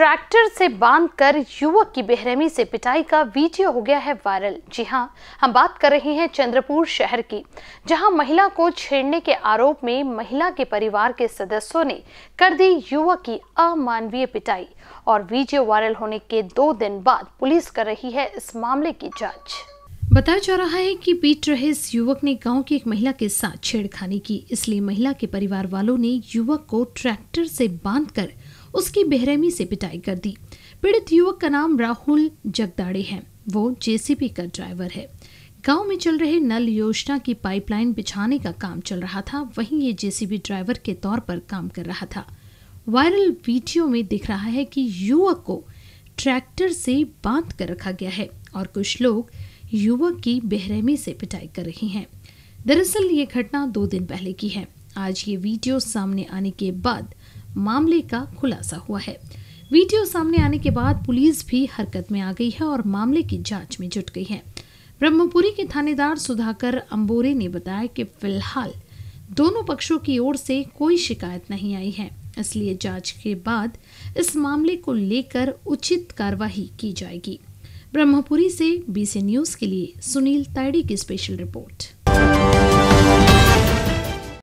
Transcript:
tractor से बांधकर युवक की बेहरमी से पिटाई का वीडियो हो गया है वायरल जी हां हम बात कर रहे हैं चंद्रपुर शहर की जहां महिला को छेड़ने के आरोप में महिला के परिवार के सदस्यों ने कर दी युवक की अमानवीय पिटाई और वीडियो वायरल होने के दो दिन बाद पुलिस कर रही है इस मामले की जांच बताया जा रहा है कि पीट रहे इस युवक ने गांव की एक महिला के साथ छेड़खानी की इसलिए महिला के परिवार वालों ने युवक को ट्रैक्टर से बांधकर उसकी बेरहमी से पिटाई कर दी पीड़ित युवक का नाम राहुल जगदाड़े है वो जेसीबी का ड्राइवर है गांव में चल रहे नल योजना की पाइपलाइन बिछाने का काम चल रहा था वहीं ये जेसीबी ड्राइवर के तौर पर काम कर रहा था वायरल वीडियो में दिख रहा है कि युवक को ट्रैक्टर से बांध कर रखा गया है और कुछ लोग युवक की बेहरहमी से पिटाई कर रही हैं दरअसल ये घटना दो दिन पहले की है आज ये वीडियो सामने आने के बाद मामले का खुलासा हुआ है वीडियो सामने आने के बाद पुलिस भी हरकत में आ गई है और मामले की जांच में जुट गई है ब्रह्मपुरी के थानेदार सुधाकर अंबोरे ने बताया कि फिलहाल दोनों पक्षों की ओर से कोई शिकायत नहीं आई है इसलिए जांच के बाद इस मामले को लेकर उचित कार्रवाई की जाएगी ब्रह्मपुरी से बीसी न्यूज़ के लिए सुनील ताइडी की स्पेशल रिपोर्ट